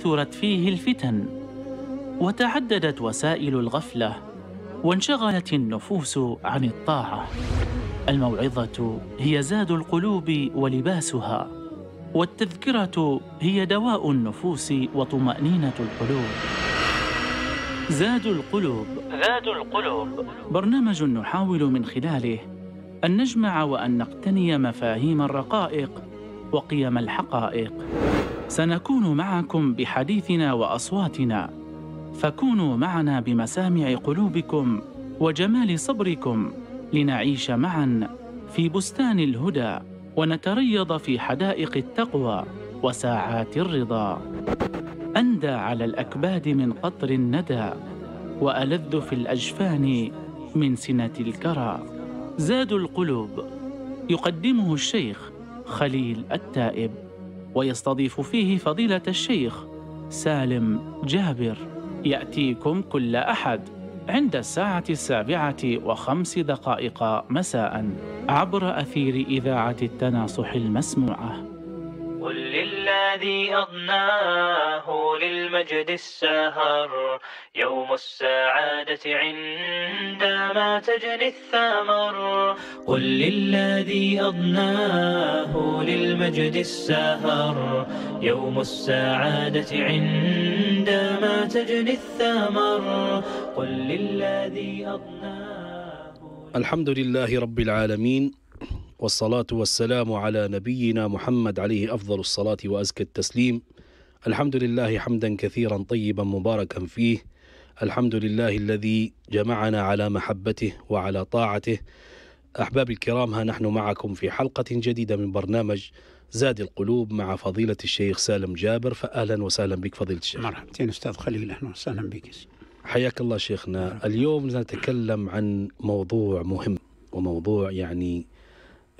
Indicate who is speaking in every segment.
Speaker 1: كثرت فيه الفتن وتعددت وسائل الغفله وانشغلت النفوس عن الطاعه الموعظه هي زاد القلوب ولباسها والتذكره هي دواء النفوس وطمانينه القلوب زاد القلوب زاد القلوب برنامج نحاول من خلاله أن نجمع وأن نقتني مفاهيم الرقائق وقيم الحقائق سنكون معكم بحديثنا واصواتنا فكونوا معنا بمسامع قلوبكم وجمال صبركم لنعيش معا في بستان الهدى ونتريض في حدائق التقوى وساعات الرضا اندى على الاكباد من قطر الندى والذ في الاجفان من سنه الكرى زاد القلوب يقدمه الشيخ خليل التائب ويستضيف فيه فضيلة الشيخ سالم جابر يأتيكم كل أحد عند الساعة السابعة وخمس دقائق مساء عبر أثير إذاعة التناصح المسموعة قل للذي أضناه للمجد السهر يوم السعادة عندما تجني الثمر قل للذي أضناه للمجد السهر يوم السعادة عندما تجني الثمر قل للذي
Speaker 2: أضناه الحمد لله رب العالمين والصلاة والسلام على نبينا محمد عليه أفضل الصلاة وأزكى التسليم الحمد لله حمدا كثيرا طيبا مباركا فيه الحمد لله الذي جمعنا على محبته وعلى طاعته أحباب الكرام ها نحن معكم في حلقة جديدة من برنامج زاد القلوب مع فضيلة الشيخ سالم جابر فأهلا وسهلا بك فضيلة الشيخ مرحبتين أستاذ خليل أهلا وسهلا بك حياك الله شيخنا اليوم نتكلم عن موضوع مهم وموضوع يعني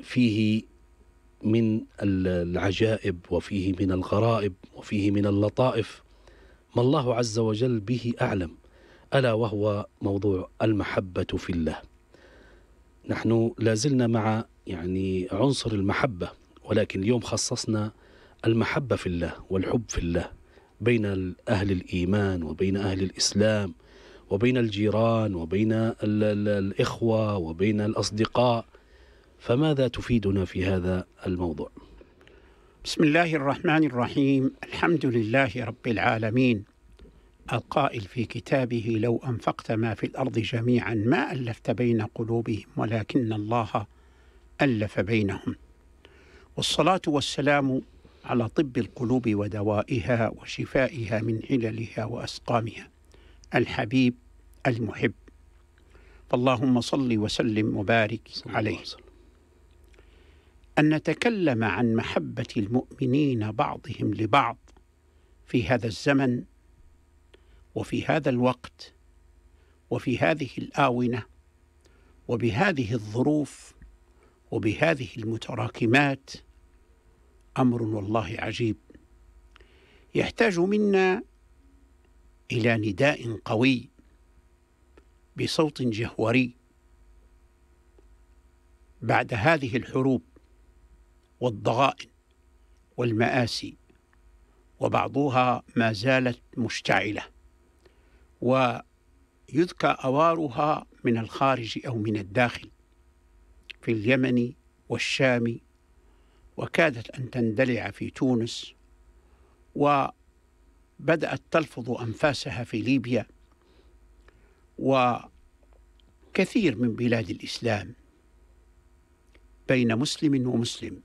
Speaker 2: فيه من العجائب وفيه من الغرائب وفيه من اللطائف ما الله عز وجل به اعلم الا وهو موضوع المحبه في الله نحن لازلنا مع يعني عنصر المحبه ولكن اليوم خصصنا المحبه في الله والحب في الله بين اهل الايمان وبين اهل الاسلام وبين الجيران وبين الاخوه وبين الاصدقاء فماذا تفيدنا في هذا الموضوع؟ بسم الله الرحمن الرحيم الحمد لله رب
Speaker 3: العالمين القائل في كتابه لو انفقت ما في الارض جميعا ما الفت بين قلوبهم ولكن الله الف بينهم والصلاه والسلام على طب القلوب ودوائها وشفائها من عللها واسقامها الحبيب المحب فاللهم صل وسلم وبارك عليه وسلم. ان نتكلم عن محبه المؤمنين بعضهم لبعض في هذا الزمن وفي هذا الوقت وفي هذه الاونه وبهذه الظروف وبهذه المتراكمات امر والله عجيب يحتاج منا الى نداء قوي بصوت جهوري بعد هذه الحروب والضغائن والمآسي وبعضها ما زالت مشتعلة ويذكى أوارها من الخارج أو من الداخل في اليمن والشام وكادت أن تندلع في تونس وبدأت تلفظ أنفاسها في ليبيا وكثير من بلاد الإسلام بين مسلم ومسلم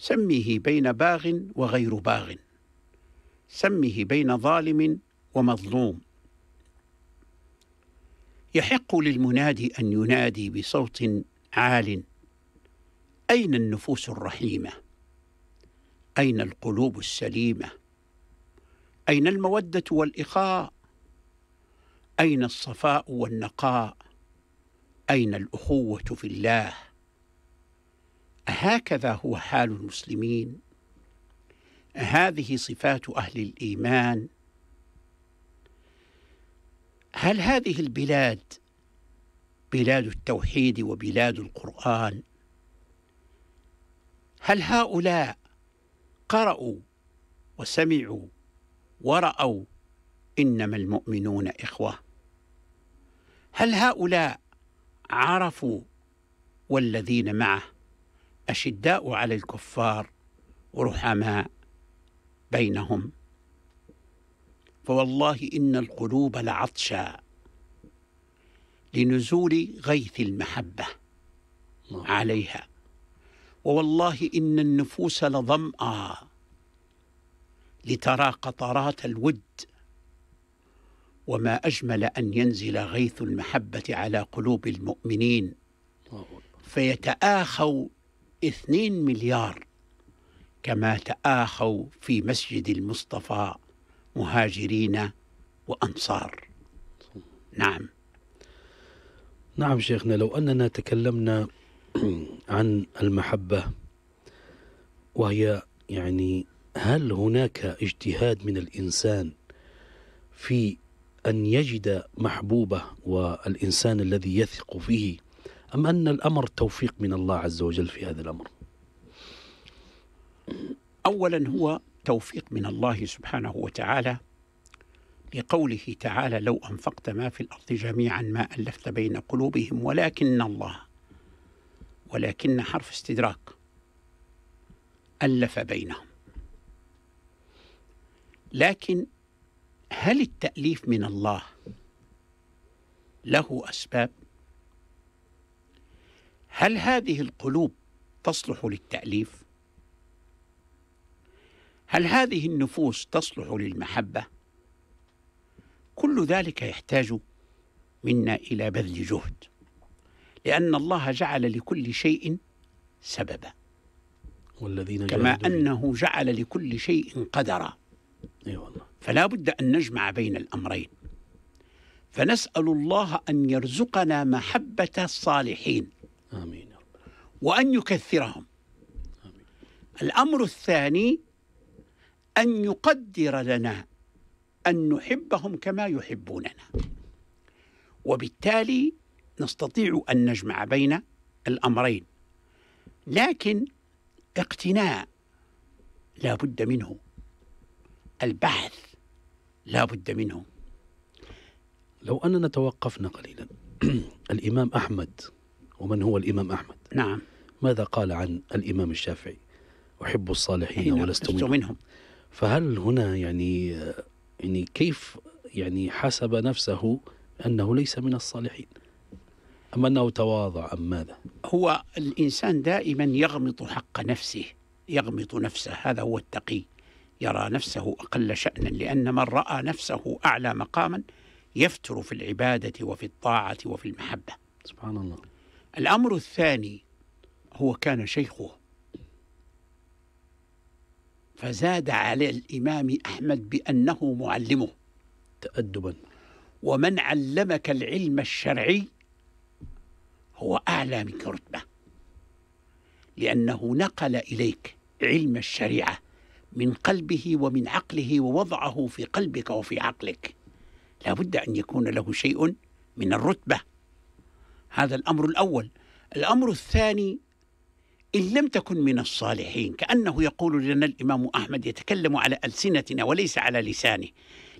Speaker 3: سمه بين باغ وغير باغ سمه بين ظالم ومظلوم يحق للمنادي ان ينادي بصوت عال اين النفوس الرحيمه اين القلوب السليمه اين الموده والاخاء اين الصفاء والنقاء اين الاخوه في الله هكذا هو حال المسلمين هذه صفات اهل الايمان هل هذه البلاد بلاد التوحيد وبلاد القران هل هؤلاء قرأوا وسمعوا ورأوا إنما المؤمنون إخوة هل هؤلاء عرفوا والذين معه أشداء على الكفار ورحماء بينهم فوالله إن القلوب لعطشى لنزول غيث المحبة عليها ووالله إن النفوس لظمأ لترى قطرات الود وما أجمل أن ينزل غيث المحبة على قلوب المؤمنين فيتآخوا 2 مليار كما تآخوا في مسجد المصطفى مهاجرين وأنصار نعم
Speaker 2: نعم شيخنا لو أننا تكلمنا عن المحبة وهي يعني هل هناك اجتهاد من الإنسان في أن يجد محبوبة والإنسان الذي يثق فيه أم أن الأمر توفيق من الله عز وجل في هذا الأمر أولا هو توفيق من الله
Speaker 3: سبحانه وتعالى لقوله تعالى لو أنفقت ما في الأرض جميعا ما ألفت بين قلوبهم ولكن الله ولكن حرف استدراك ألف بينهم لكن هل التأليف من الله له أسباب هل هذه القلوب تصلح للتاليف هل هذه النفوس تصلح للمحبه كل ذلك يحتاج منا الى بذل جهد لان الله جعل لكل شيء سببا
Speaker 2: والذين كما
Speaker 3: انه جعل لكل شيء قدرا اي والله فلا بد ان نجمع بين الامرين فنسال الله ان يرزقنا محبه الصالحين آمين وأن يكثرهم آمين. الأمر الثاني أن يقدر لنا أن نحبهم كما يحبوننا وبالتالي نستطيع أن نجمع بين الأمرين لكن اقتناء لا بد منه
Speaker 2: البحث لا بد منه لو أننا توقفنا قليلا الإمام أحمد ومن هو الإمام أحمد نعم ماذا قال عن الإمام الشافعي أحب الصالحين ولست منهم. منهم فهل هنا يعني آه، يعني كيف يعني حسب نفسه أنه ليس من الصالحين أم أنه تواضع أم ماذا هو الإنسان دائما
Speaker 3: يغمط حق نفسه يغمط نفسه هذا هو التقي يرى نفسه أقل شأنا لأن من رأى نفسه أعلى مقاما يفتر في العبادة وفي الطاعة وفي المحبة سبحان الله الأمر الثاني هو كان شيخه فزاد على الإمام أحمد بأنه معلمه تأدبا ومن علمك العلم الشرعي هو أعلى منك رتبة لأنه نقل إليك علم الشريعة من قلبه ومن عقله ووضعه في قلبك وفي عقلك لا بد أن يكون له شيء من الرتبة هذا الامر الاول الامر الثاني ان لم تكن من الصالحين كانه يقول لنا الامام احمد يتكلم على السنتنا وليس على لسانه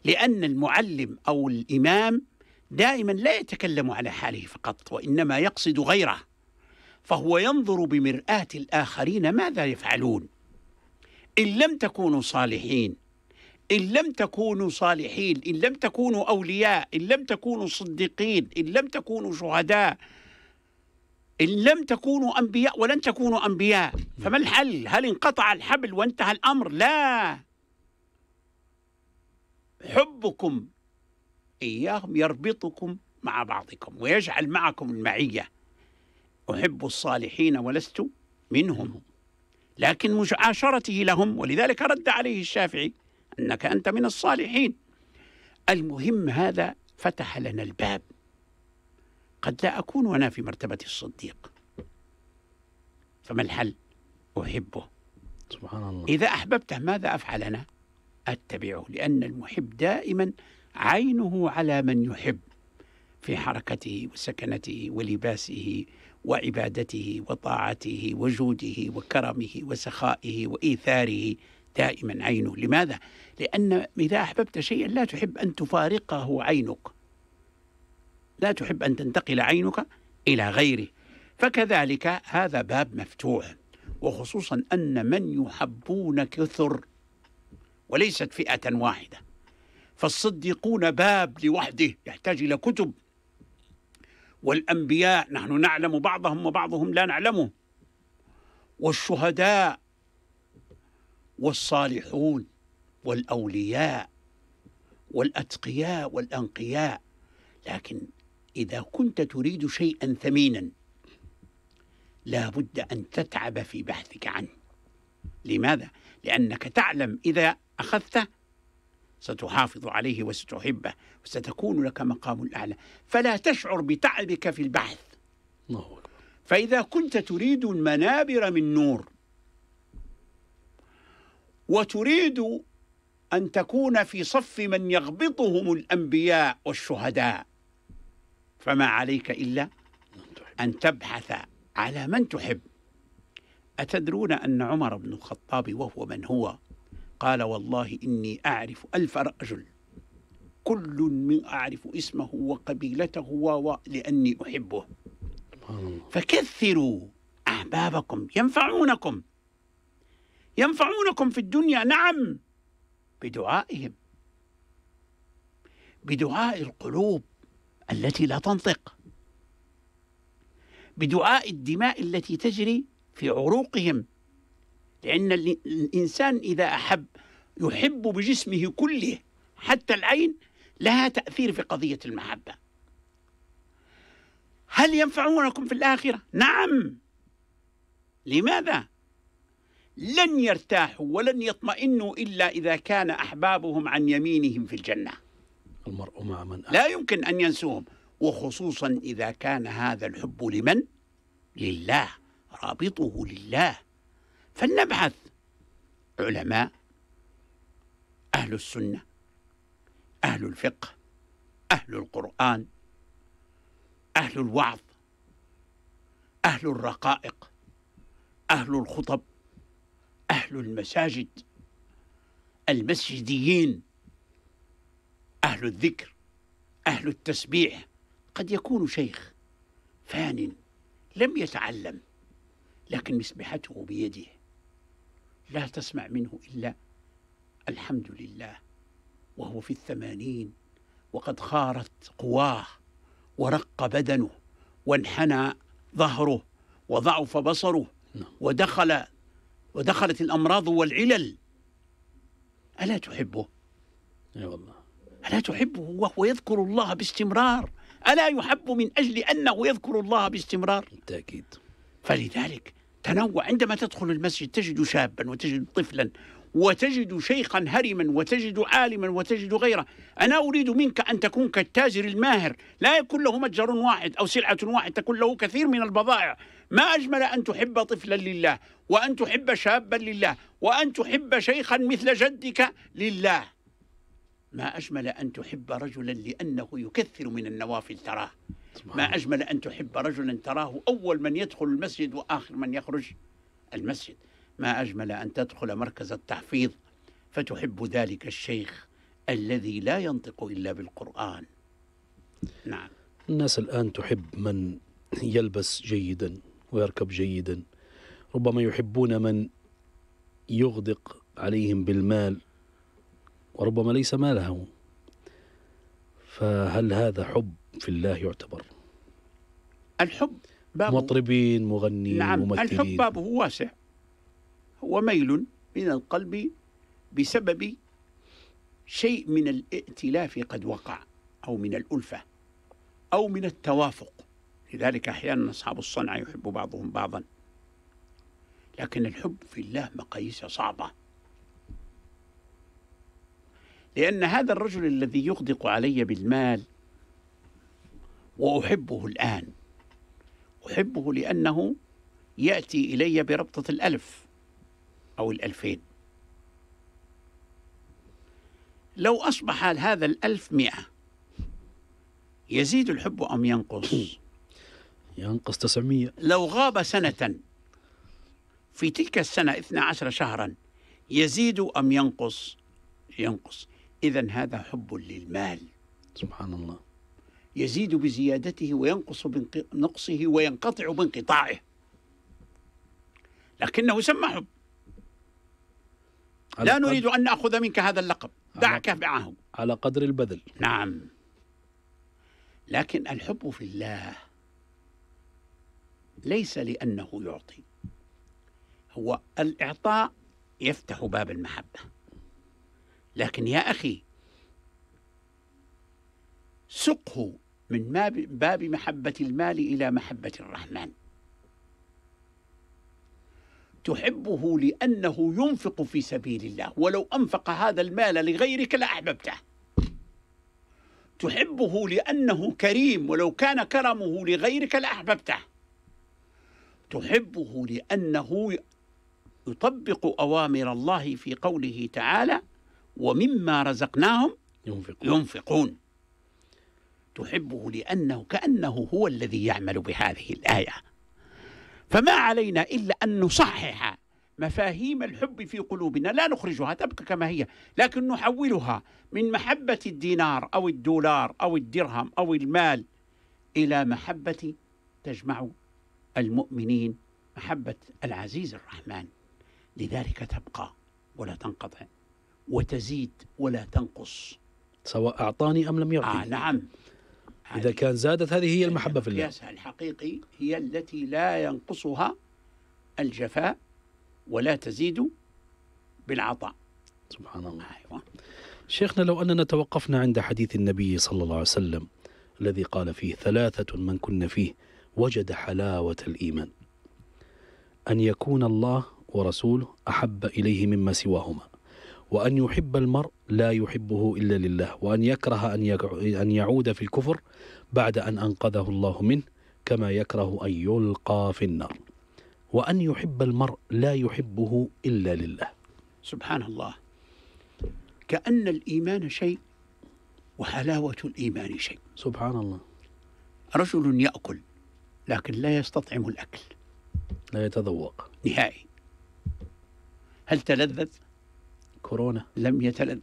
Speaker 3: لان المعلم او الامام دائما لا يتكلم على حاله فقط وانما يقصد غيره فهو ينظر بمراه الاخرين ماذا يفعلون ان لم تكونوا صالحين إن لم تكونوا صالحين إن لم تكونوا أولياء إن لم تكونوا صديقين إن لم تكونوا شهداء إن لم تكونوا أنبياء ولن تكونوا أنبياء فما نعم. الحل هل انقطع الحبل وانتهى الأمر لا حبكم إياهم يربطكم مع بعضكم ويجعل معكم المعية أحب الصالحين ولست منهم لكن معاشرته لهم ولذلك رد عليه الشافعي إنك أنت من الصالحين المهم هذا فتح لنا الباب قد لا أكون وأنا في مرتبة الصديق فما الحل أحبه سبحان الله إذا أحببته ماذا أفعل أنا أتبعه لأن المحب دائما عينه على من يحب في حركته وسكنته ولباسه وعبادته وطاعته وجوده وكرمه وسخائه وإيثاره دائما عينه لماذا؟ لأن إذا أحببت شيئا لا تحب أن تفارقه عينك لا تحب أن تنتقل عينك إلى غيره فكذلك هذا باب مفتوح وخصوصا أن من يحبون كثر وليست فئة واحدة فالصديقون باب لوحده يحتاج إلى كتب والأنبياء نحن نعلم بعضهم وبعضهم لا نعلمه والشهداء والصالحون والاولياء والاتقياء والانقياء لكن اذا كنت تريد شيئا ثمينا لا بد ان تتعب في بحثك عنه لماذا لانك تعلم اذا اخذته ستحافظ عليه وستحبه وستكون لك مقام اعلى فلا تشعر بتعبك في البحث فاذا كنت تريد المنابر من نور وتريد ان تكون في صف من يغبطهم الانبياء والشهداء فما عليك الا ان تبحث على من تحب اتدرون ان عمر بن الخطاب وهو من هو قال والله اني اعرف الف رجل كل من اعرف اسمه وقبيلته و لاني احبه فكثروا احبابكم ينفعونكم ينفعونكم في الدنيا نعم بدعائهم بدعاء القلوب التي لا تنطق بدعاء الدماء التي تجري في عروقهم لأن الإنسان إذا أحب يحب بجسمه كله حتى العين لها تأثير في قضية المحبة هل ينفعونكم في الآخرة؟ نعم لماذا؟ لن يرتاحوا ولن يطمئنوا إلا إذا كان أحبابهم عن يمينهم في الجنة
Speaker 2: المرء مع من
Speaker 3: أحب. لا يمكن أن ينسوهم وخصوصا إذا كان هذا الحب لمن؟ لله رابطه لله فلنبحث علماء أهل السنة أهل الفقه أهل القرآن أهل الوعظ أهل الرقائق أهل الخطب أهل المساجد المسجديين أهل الذكر أهل التسبيح قد يكون شيخ فان لم يتعلم لكن مسبحته بيده لا تسمع منه إلا الحمد لله وهو في الثمانين وقد خارت قواه ورق بدنه وانحنى ظهره وضعف بصره نعم. ودخل ودخلت الأمراض والعلل ألا تحبه؟ أي والله ألا تحبه وهو يذكر الله باستمرار ألا يحب من أجل أنه يذكر الله باستمرار بالتأكيد فلذلك تنوع عندما تدخل المسجد تجد شابا وتجد طفلا وتجد شيخا هرما وتجد عالما وتجد غيره أنا أريد منك أن تكون كالتاجر الماهر لا يكون له متجر واحد أو سلعة واحد تكون له كثير من البضائع ما أجمل أن تحب طفلا لله وأن تحب شابا لله وأن تحب شيخا مثل جدك لله ما أجمل أن تحب رجلا لأنه يكثر من النوافل تراه ما أجمل أن تحب رجلا تراه أول من يدخل المسجد وآخر من يخرج المسجد ما أجمل أن تدخل مركز التحفيظ فتحب ذلك الشيخ الذي لا ينطق إلا بالقرآن نعم
Speaker 2: الناس الآن تحب من يلبس جيدا ويركب جيدا ربما يحبون من يغدق عليهم بالمال وربما ليس ماله فهل هذا حب في الله يعتبر الحب بابه مطربين مغنين نعم ممثلين الحب
Speaker 3: بابه واسع هو ميل من القلب بسبب شيء من الائتلاف قد وقع أو من الألفة أو من التوافق لذلك أحيانا أصحاب الصنعة يحب بعضهم بعضا لكن الحب في الله مقاييسه صعبة لأن هذا الرجل الذي يغدق علي بالمال وأحبه الآن أحبه لأنه يأتي إلي بربطة الألف أو الألفين لو أصبح هذا الألف مئة يزيد الحب أم
Speaker 2: ينقص؟ ينقص 900
Speaker 3: لو غاب سنة في تلك السنة 12 شهرا يزيد أم ينقص ينقص إذا هذا حب للمال سبحان الله يزيد بزيادته وينقص بنقصه وينقطع بانقطاعه لكنه سمى حب لا نريد أن نأخذ منك هذا اللقب دعك معه
Speaker 2: على قدر البذل نعم
Speaker 3: لكن الحب في الله ليس لأنه يعطي هو الإعطاء يفتح باب المحبة لكن يا أخي سقه من باب محبة المال إلى محبة الرحمن تحبه لأنه ينفق في سبيل الله ولو أنفق هذا المال لغيرك لأحببته تحبه لأنه كريم ولو كان كرمه لغيرك لأحببته تحبه لأنه يطبق أوامر الله في قوله تعالى ومما رزقناهم
Speaker 2: ينفقون, ينفقون.
Speaker 3: تحبه لأنه كأنه هو الذي يعمل بهذه الآية فما علينا إلا أن نصحح مفاهيم الحب في قلوبنا لا نخرجها تبقى كما هي لكن نحولها من محبة الدينار أو الدولار أو الدرهم أو المال إلى محبة تجمع المؤمنين محبة العزيز الرحمن لذلك تبقى ولا تنقطع وتزيد ولا
Speaker 2: تنقص سواء أعطاني أم لم يعطي آه نعم إذا كان زادت هذه هي المحبة في الله قياسها
Speaker 3: الحقيقي هي التي لا ينقصها الجفاء ولا تزيد بالعطاء سبحان الله أيوة.
Speaker 2: شيخنا لو أننا توقفنا عند حديث النبي صلى الله عليه وسلم الذي قال فيه ثلاثة من كن فيه وجد حلاوة الإيمان أن يكون الله ورسوله أحب إليه مما سواهما وأن يحب المرء لا يحبه إلا لله وأن يكره أن يعود في الكفر بعد أن أنقذه الله منه كما يكره أن يلقى في النار وأن يحب المرء لا يحبه إلا لله سبحان الله كأن
Speaker 3: الإيمان شيء وحلاوة الإيمان شيء سبحان الله رجل يأكل لكن لا يستطعم الأكل لا يتذوق نهائي هل تلذذ؟ كورونا لم يتلذذ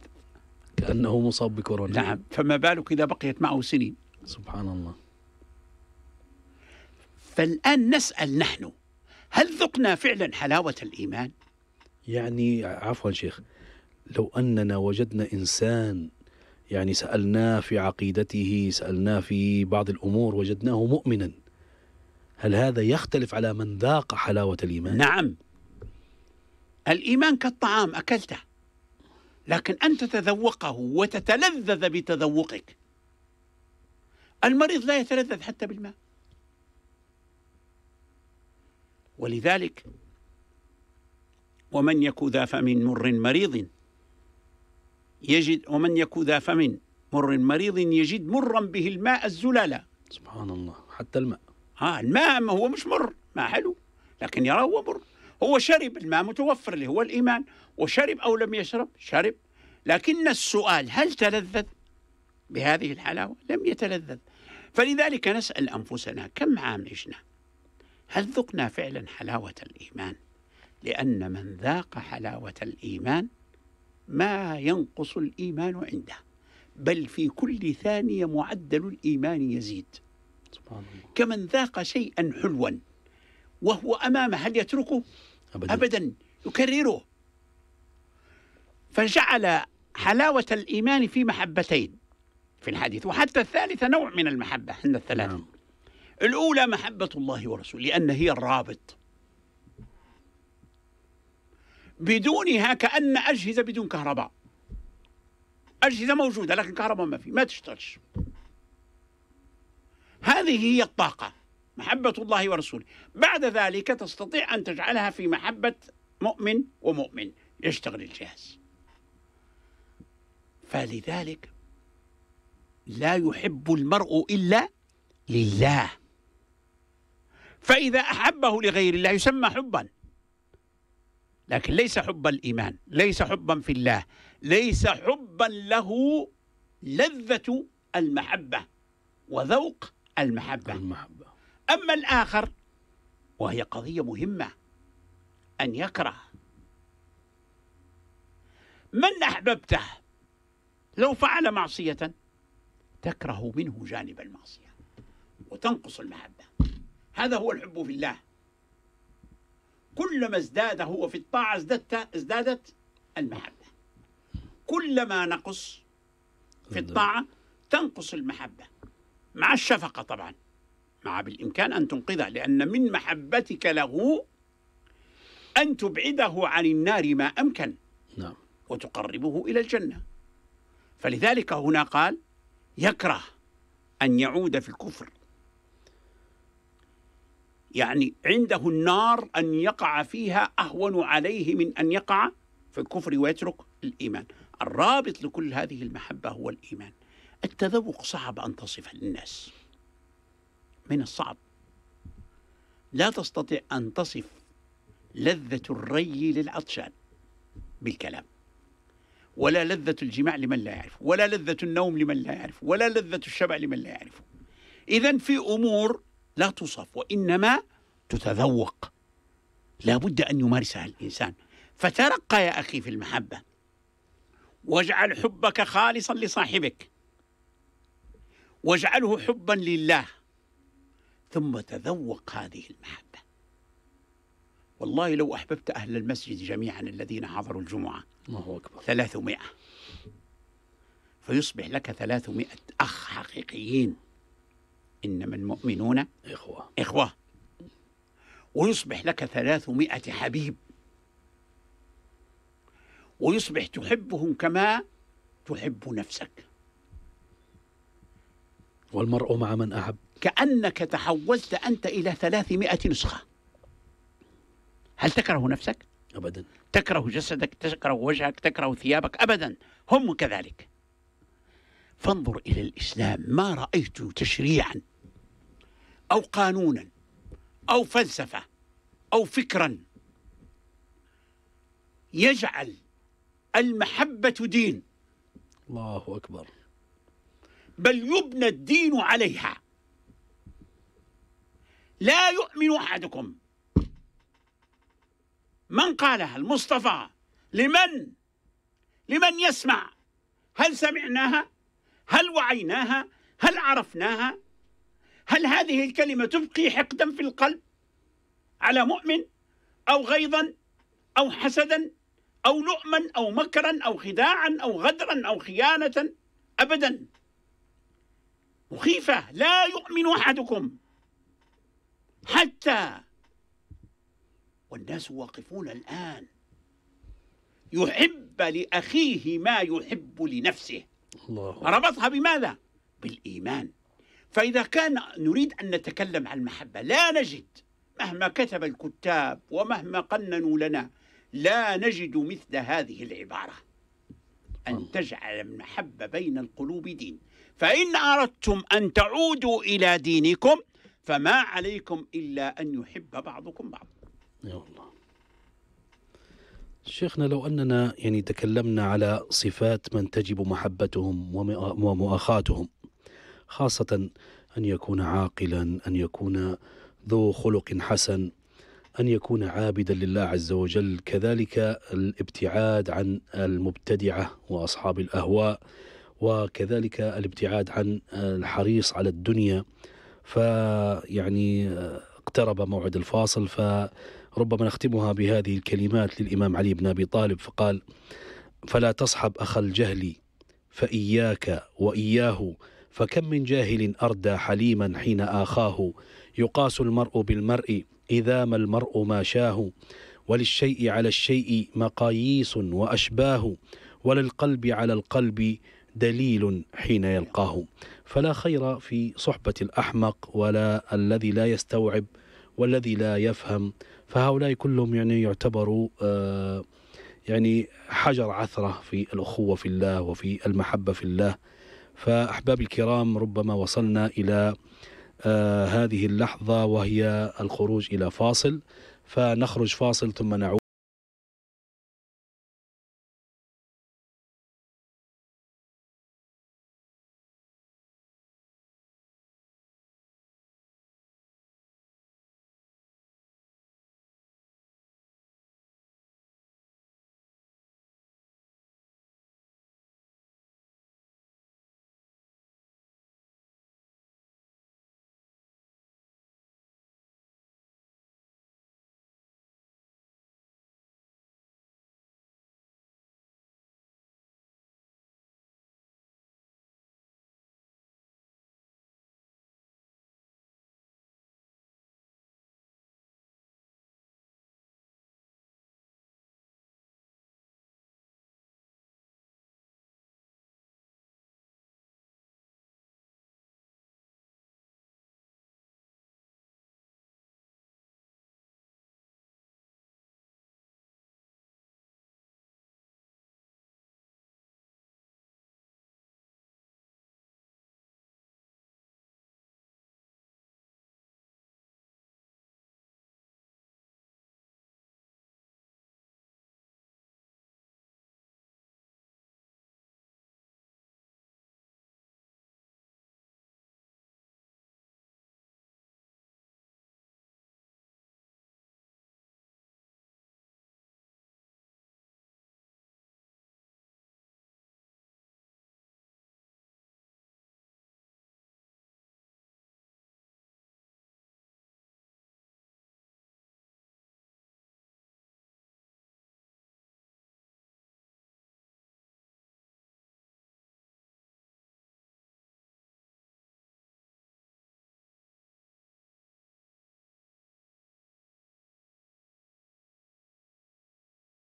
Speaker 2: كأنه مصاب بكورونا نعم
Speaker 3: فما بالك إذا بقيت معه سنين
Speaker 2: سبحان الله
Speaker 3: فالآن نسأل نحن هل ذقنا فعلا حلاوة الإيمان؟
Speaker 2: يعني عفوا شيخ لو أننا وجدنا إنسان يعني سألناه في عقيدته سألناه في بعض الأمور وجدناه مؤمنا هل هذا يختلف على من ذاق حلاوة الإيمان؟ نعم الإيمان كالطعام أكلته لكن أن تتذوقه
Speaker 3: وتتلذذ بتذوقك المريض لا يتلذذ حتى بالماء ولذلك ومن يك ذا فم مر مريض يجد ومن يك ذا فم مر مريض يجد مرا به الماء الزلالة سبحان الله حتى الماء ها الماء ما هو مش مر ما حلو لكن يرى هو مر هو شرب الماء متوفر اللي هو الإيمان وشرب أو لم يشرب شرب لكن السؤال هل تلذذ بهذه الحلاوة لم يتلذذ فلذلك نسأل أنفسنا كم عام عشنا هل ذقنا فعلا حلاوة الإيمان لأن من ذاق حلاوة الإيمان ما ينقص الإيمان عنده بل في كل ثانية معدل الإيمان يزيد كمن ذاق شيئا حلوا وهو أمامه هل يتركه؟ أبدا, أبدا يكرره فجعل حلاوة الإيمان في محبتين في الحديث وحتى الثالثة نوع من المحبة عند الثلاثة نعم. الأولى محبة الله ورسوله لأن هي الرابط بدونها كأن أجهزة بدون كهرباء أجهزة موجودة لكن كهرباء ما في ما تشتغلش هذه هي الطاقة محبة الله ورسوله بعد ذلك تستطيع أن تجعلها في محبة مؤمن ومؤمن يشتغل الجهاز فلذلك لا يحب المرء إلا لله فإذا أحبه لغير الله يسمى حبا لكن ليس حب الإيمان ليس حبا في الله ليس حبا له لذة المحبة وذوق المحبة المحبة أما الآخر وهي قضية مهمة أن يكره من أحببته لو فعل معصية تكره منه جانب المعصية وتنقص المحبة هذا هو الحب في الله كلما ازداد هو في الطاعة ازددت ازدادت المحبة كلما نقص في الطاعة تنقص المحبة مع الشفقة طبعا مع بالإمكان أن تنقذه لأن من محبتك له أن تبعده عن النار ما أمكن نعم. وتقربه إلى الجنة فلذلك هنا قال يكره أن يعود في الكفر يعني عنده النار أن يقع فيها أهون عليه من أن يقع في الكفر ويترك الإيمان الرابط لكل هذه المحبة هو الإيمان التذوق صعب أن تصفه للناس من الصعب لا تستطيع أن تصف لذة الري للعطشان بالكلام ولا لذة الجماع لمن لا يعرف ولا لذة النوم لمن لا يعرف ولا لذة الشبع لمن لا يعرف إذا في أمور لا توصف وإنما تتذوق لا بد أن يمارسها الإنسان فترقى يا أخي في المحبة واجعل حبك خالصا لصاحبك واجعله حبا لله ثم تذوق هذه المحبة والله لو أحببت أهل المسجد جميعا الذين حضروا الجمعة الله أكبر ثلاثمائة فيصبح لك ثلاثمائة أخ حقيقيين إنما المؤمنون إخوة إخوة ويصبح لك ثلاثمائة حبيب ويصبح تحبهم كما تحب نفسك والمرء مع من أحب كأنك تحولت أنت إلى 300 نسخة هل تكره نفسك؟ أبدا تكره جسدك تكره وجهك تكره ثيابك أبدا هم كذلك فانظر إلى الإسلام ما رأيت تشريعا أو قانونا أو فلسفة أو فكرا يجعل المحبة دين
Speaker 2: الله أكبر
Speaker 3: بل يبنى الدين عليها لا يؤمن احدكم من قالها المصطفى لمن لمن يسمع هل سمعناها هل وعيناها هل عرفناها هل هذه الكلمه تبقي حقدا في القلب على مؤمن او غيظا او حسدا او لؤما او مكرا او خداعا او غدرا او خيانه ابدا مخيفة لا يؤمن أحدكم حتى والناس واقفون الآن يحب لأخيه ما يحب لنفسه الله ربطها بماذا؟ بالإيمان فإذا كان نريد أن نتكلم عن المحبة لا نجد مهما كتب الكتاب ومهما قننوا لنا لا نجد مثل هذه العبارة أن تجعل المحبة بين القلوب دين فإن أردتم أن تعودوا إلى دينكم فما عليكم إلا أن يحب بعضكم بعضا
Speaker 4: يا الله
Speaker 2: شيخنا لو أننا يعني تكلمنا على صفات من تجب محبتهم ومؤاخاتهم خاصة أن يكون عاقلا أن يكون ذو خلق حسن أن يكون عابدا لله عز وجل كذلك الابتعاد عن المبتدعة وأصحاب الأهواء وكذلك الابتعاد عن الحريص على الدنيا فيعني اقترب موعد الفاصل فربما نختمها بهذه الكلمات للإمام علي بن أبي طالب فقال فلا تصحب أخ الجهل فإياك وإياه فكم من جاهل أردى حليما حين آخاه يقاس المرء بالمرء إذا ما المرء ما شاه وللشيء على الشيء مقاييس وأشباه وللقلب على القلب دليل حين يلقاه فلا خير في صحبة الأحمق ولا الذي لا يستوعب والذي لا يفهم فهؤلاء كلهم يعني يعتبروا آه، يعني حجر عثرة في الأخوة في الله وفي المحبة في الله فأحباب الكرام ربما وصلنا إلى آه، هذه اللحظة وهي الخروج إلى فاصل فنخرج فاصل ثم نعود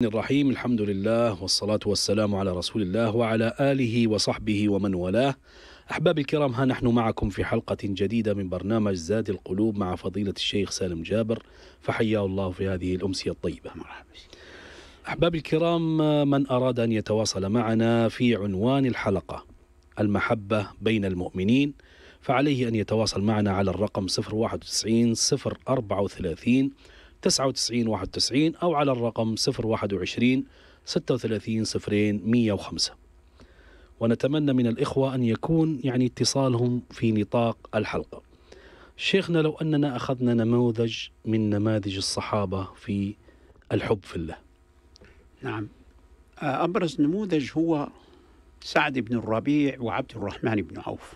Speaker 2: الرحيم الحمد لله والصلاة والسلام على رسول الله وعلى آله وصحبه ومن والاه أحبابي الكرام ها نحن معكم في حلقة جديدة من برنامج زاد القلوب مع فضيلة الشيخ سالم جابر فحياه الله في هذه الأمسية الطيبة أحباب أحبابي الكرام من أراد أن يتواصل معنا في عنوان الحلقة المحبة بين المؤمنين فعليه أن يتواصل معنا على الرقم 091 034 99 91 أو على الرقم 021 36 صفرين 105 ونتمنى من الإخوة أن يكون يعني اتصالهم في نطاق الحلقة شيخنا لو أننا أخذنا نموذج من نماذج الصحابة في الحب في الله
Speaker 3: نعم آه، أبرز نموذج هو سعد بن الربيع وعبد الرحمن بن عوف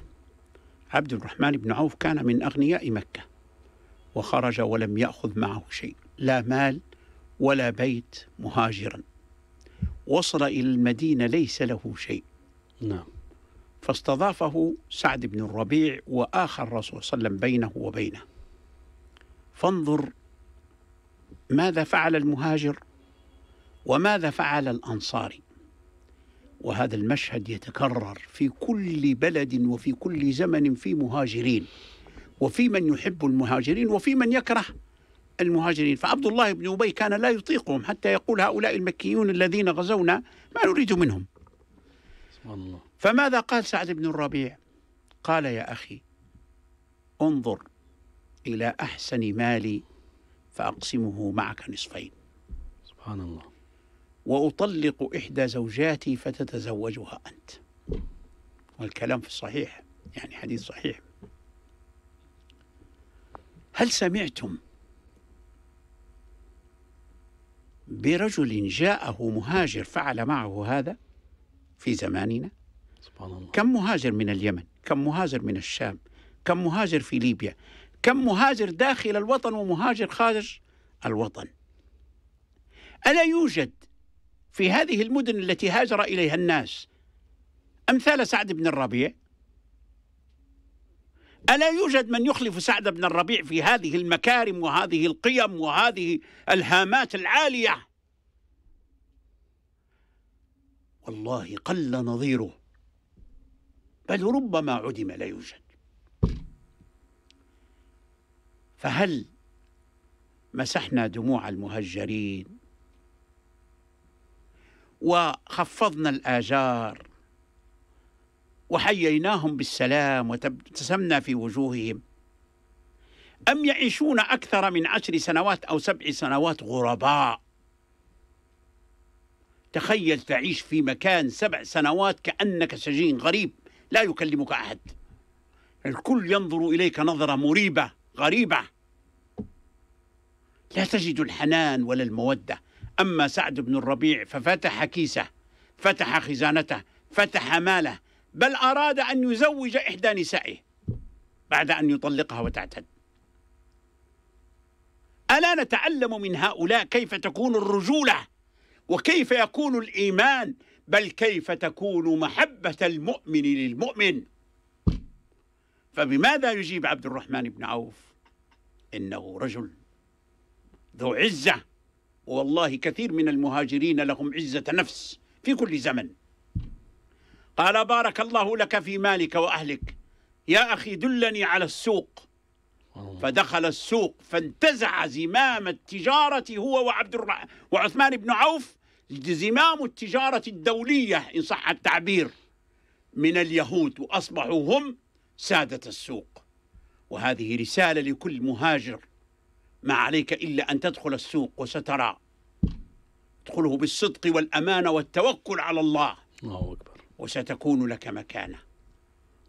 Speaker 3: عبد الرحمن بن عوف كان من أغنياء مكة وخرج ولم يأخذ معه شيء لا مال ولا بيت مهاجرا وصل إلى المدينة ليس له شيء نعم فاستضافه سعد بن الربيع واخر الرسول صلى الله عليه وسلم بينه وبينه فانظر ماذا فعل المهاجر وماذا فعل الأنصاري وهذا المشهد يتكرر في كل بلد وفي كل زمن في مهاجرين وفي من يحب المهاجرين وفي من يكره المهاجرين فعبد الله بن أبي كان لا يطيقهم حتى يقول هؤلاء المكيون الذين غزونا ما نريد منهم الله. فماذا قال سعد بن الربيع قال يا أخي انظر إلى أحسن مالي فأقسمه معك نصفين سبحان الله وأطلق إحدى زوجاتي فتتزوجها أنت والكلام في الصحيح يعني حديث صحيح هل سمعتم برجل جاءه مهاجر فعل معه هذا في زماننا سبحان الله كم مهاجر من اليمن كم مهاجر من الشام كم مهاجر في ليبيا كم مهاجر داخل الوطن ومهاجر خارج الوطن الا يوجد في هذه المدن التي هاجر اليها الناس امثال سعد بن الربيع ألا يوجد من يخلف سعد بن الربيع في هذه المكارم وهذه القيم وهذه الهامات العالية والله قل نظيره بل ربما عدم لا يوجد فهل مسحنا دموع المهجرين وخفضنا الآجار وحييناهم بالسلام وابتسمنا في وجوههم أم يعيشون أكثر من عشر سنوات أو سبع سنوات غرباء تخيل تعيش في مكان سبع سنوات كأنك سجين غريب لا يكلمك أحد الكل ينظر إليك نظرة مريبة غريبة لا تجد الحنان ولا المودة أما سعد بن الربيع ففتح كيسه فتح خزانته فتح ماله بل أراد أن يزوج إحدى نسائه بعد أن يطلقها وتعتد ألا نتعلم من هؤلاء كيف تكون الرجولة وكيف يكون الإيمان بل كيف تكون محبة المؤمن للمؤمن فبماذا يجيب عبد الرحمن بن عوف إنه رجل ذو عزة والله كثير من المهاجرين لهم عزة نفس في كل زمن قال بارك الله لك في مالك واهلك يا اخي دلني على السوق فدخل السوق فانتزع زمام التجاره هو وعبد الرحمن وعثمان بن عوف زمام التجاره الدوليه ان صح التعبير من اليهود واصبحوا هم ساده السوق وهذه رساله لكل مهاجر ما عليك الا ان تدخل السوق وسترى ادخله بالصدق والامانه والتوكل على الله الله اكبر وستكون لك مكانة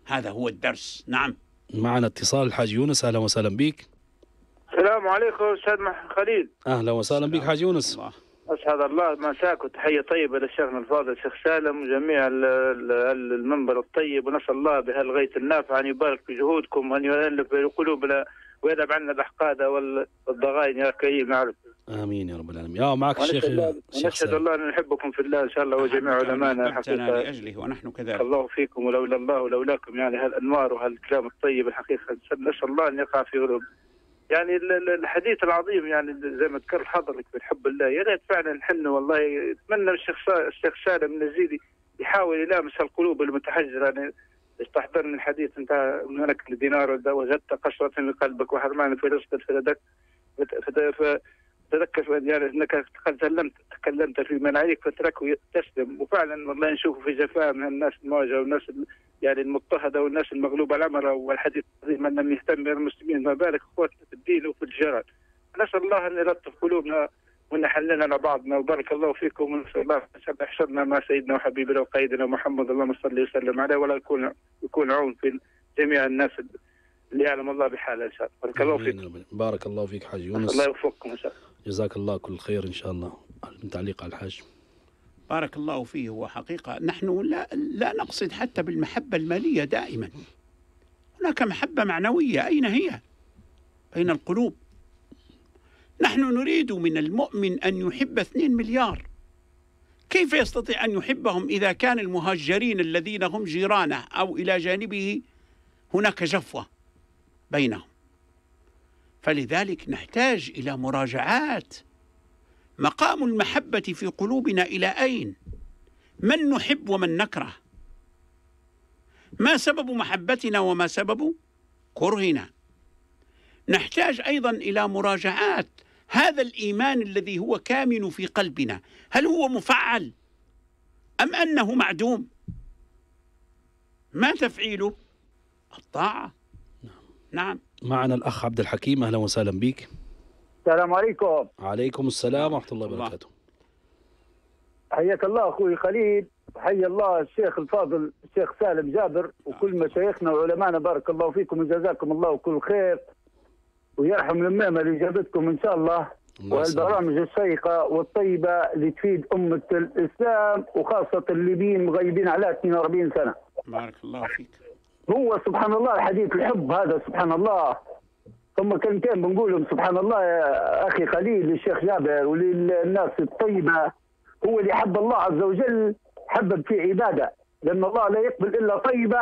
Speaker 3: هذا هو الدرس نعم
Speaker 2: معنا اتصال الحاج يونس أهلا وسهلا بك
Speaker 5: السلام عليكم أستاذ خليل
Speaker 2: أهلا وسهلا بك حاج يونس الله.
Speaker 5: اسعد الله مساك وتحيه طيبه للشيخ الفاضل الشيخ سالم وجميع المنبر الطيب ونسال الله بهالغيث النافع ان يبارك في جهودكم وان يؤلف قلوبنا ويذهب عنا الاحقاد والضغائن يا كريم نعرف امين
Speaker 2: يا رب العالمين يا معك
Speaker 5: الشيخ نشهد الله ان نحبكم في الله ان شاء الله وجميع علمائنا الحقيقه لاجله ونحن كذلك الله فيكم ولولا الله ولولاكم يعني هالانوار وهالكلام الطيب الحقيقه نسال الله ان يقع في قلوب يعني الحديث العظيم يعني زي ما ذكر حضرتك بالحب الله يا ريت فعلا نحن والله اتمنى الشيخ الشيخ سالم النزيدي يحاول يلامس القلوب المتحجره يعني استحضرني الحديث نتاع هناك دينار وجدت قشرة لقلبك وحرمان في رشد فلدك تذكر انك قد تكلمت تكلمت في عليك فتركه تسلم وفعلا والله نشوفه في جفاء من الناس المواجهه والناس يعني المضطهده والناس المغلوبه على امرها والحديث من لم يهتم بالمسلمين ما بالك اخواتنا في الدين وفي الجيران نسال الله ان يلطف قلوبنا وان لنا بعضنا وبارك الله فيكم ونسال الله سبح حشرنا مع سيدنا وحبيبنا وقائدنا محمد اللهم صل وسلم عليه ولا يكون يكون عون في جميع الناس اللي يعلم الله بحاله ان شاء
Speaker 2: الله بارك الله فيك بارك الله فيك حاج يونس الله
Speaker 5: يوفقكم ان شاء
Speaker 2: الله جزاك الله كل خير ان شاء الله تعليق على الحاج
Speaker 3: بارك الله فيه وحقيقة نحن لا, لا نقصد حتى بالمحبة المالية دائما هناك محبة معنوية أين هي؟ بين القلوب نحن نريد من المؤمن أن يحب اثنين مليار كيف يستطيع أن يحبهم إذا كان المهجرين الذين هم جيرانه أو إلى جانبه هناك جفوة بينهم فلذلك نحتاج إلى مراجعات مقام المحبة في قلوبنا إلى أين؟ من نحب ومن نكره؟ ما سبب محبتنا وما سبب كرهنا؟ نحتاج أيضا إلى مراجعات هذا الايمان الذي هو كامن في قلبنا هل هو مفعل ام انه معدوم
Speaker 2: ما تفعيله الطاعه نعم. نعم معنا الاخ عبد الحكيم اهلا وسهلا بك السلام عليكم عليكم السلام ورحمه الله وبركاته
Speaker 6: حياك الله اخوي خليل حيا الله الشيخ الفاضل الشيخ سالم جابر نعم. وكل مشايخنا وعلمائنا بارك الله فيكم وجزاكم الله كل خير ويرحم لمامه جابتكم ان شاء الله والبرامج الشيقه والطيبه اللي تفيد امه الاسلام وخاصه الليبيين مغيبين على 42 سنه.
Speaker 3: بارك الله فيك.
Speaker 6: هو سبحان الله الحديث الحب هذا سبحان الله ثم كلمتين بنقولهم سبحان الله يا اخي خليل للشيخ جابر وللناس الطيبه هو اللي حب الله عز وجل حبب في عباده لأن الله لا يقبل إلا طيبة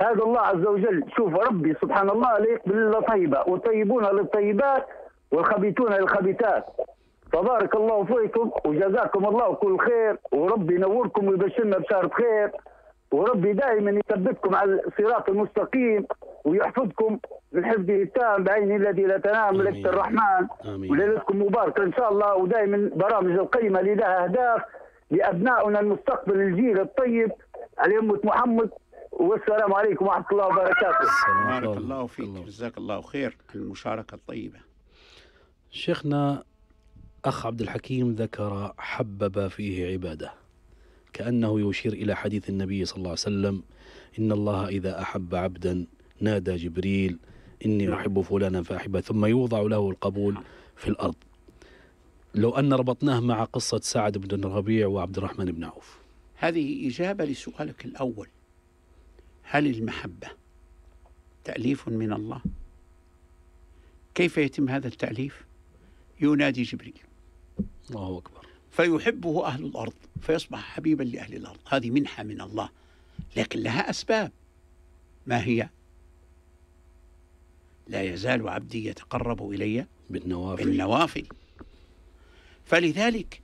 Speaker 6: هذا الله عز وجل شوف ربي سبحان الله لا يقبل إلا طيبة والطيبون للطيبات والخبيثون للخبيثات تبارك الله فيكم وجزاكم الله كل خير وربي ينوركم ويبشرنا بشهر خير وربي دائما يثبتكم على الصراط المستقيم ويحفظكم من حفظه التام بعينه الذي لا تنام ملكة الرحمن آمين. وليلتكم مباركة إن شاء الله ودائما برامج القيمة اللي لها أهداف لأبنائنا المستقبل الجيل الطيب على أمة
Speaker 3: محمد والسلام عليكم ورحمة الله وبركاته السلام بارك الله فيك جزاك الله خير المشاركة الطيبة
Speaker 2: شيخنا أخ عبد الحكيم ذكر حبب فيه عباده كأنه يشير إلى حديث النبي صلى الله عليه وسلم إن الله إذا أحب عبدا نادى جبريل إني أحب فلانا فأحبه ثم يوضع له القبول في الأرض لو أن ربطناه مع قصة سعد بن الربيع وعبد الرحمن بن عوف
Speaker 3: هذه إجابة لسؤالك الأول هل المحبة تأليف من الله؟ كيف يتم هذا التأليف؟ ينادي جبريل الله أكبر فيحبه أهل الأرض فيصبح حبيبا لأهل الأرض هذه منحة من الله لكن لها أسباب ما هي؟ لا يزال عبدي يتقرب إلي بالنوافل بالنوافل فلذلك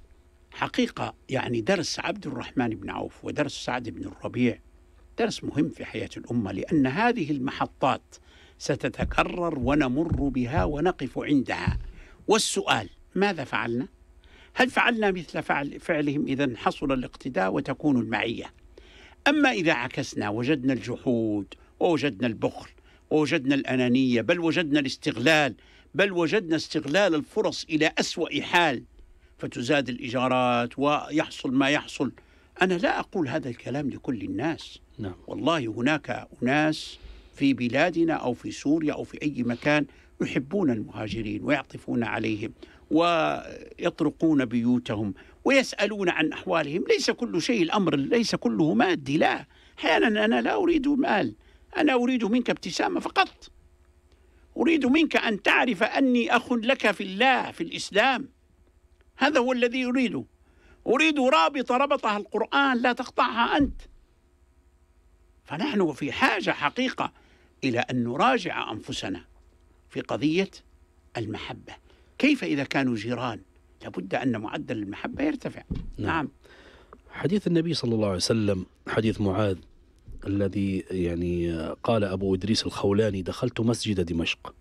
Speaker 3: حقيقة يعني درس عبد الرحمن بن عوف ودرس سعد بن الربيع درس مهم في حياة الأمة لأن هذه المحطات ستتكرر ونمر بها ونقف عندها والسؤال ماذا فعلنا؟ هل فعلنا مثل فعل فعلهم إذا حصل الاقتداء وتكون المعية أما إذا عكسنا وجدنا الجحود ووجدنا البخل ووجدنا الأنانية بل وجدنا الاستغلال بل وجدنا استغلال الفرص إلى أسوأ حال فتزاد الإيجارات ويحصل ما يحصل أنا لا أقول هذا الكلام لكل الناس نعم. والله هناك أناس في بلادنا أو في سوريا أو في أي مكان يحبون المهاجرين ويعطفون عليهم ويطرقون بيوتهم ويسألون عن أحوالهم ليس كل شيء الأمر ليس كله مادي لا أحيانا أنا لا أريد مال أنا أريد منك ابتسامة فقط أريد منك أن تعرف أني أخ لك في الله في الإسلام هذا هو الذي يريده أريد رابطة ربطها القرآن لا تقطعها أنت فنحن في حاجة حقيقة إلى أن نراجع أنفسنا في قضية المحبة كيف إذا كانوا جيران لابد أن معدل المحبة يرتفع
Speaker 2: نعم, نعم. حديث النبي صلى الله عليه وسلم حديث معاذ الذي يعني قال أبو إدريس الخولاني دخلت مسجد دمشق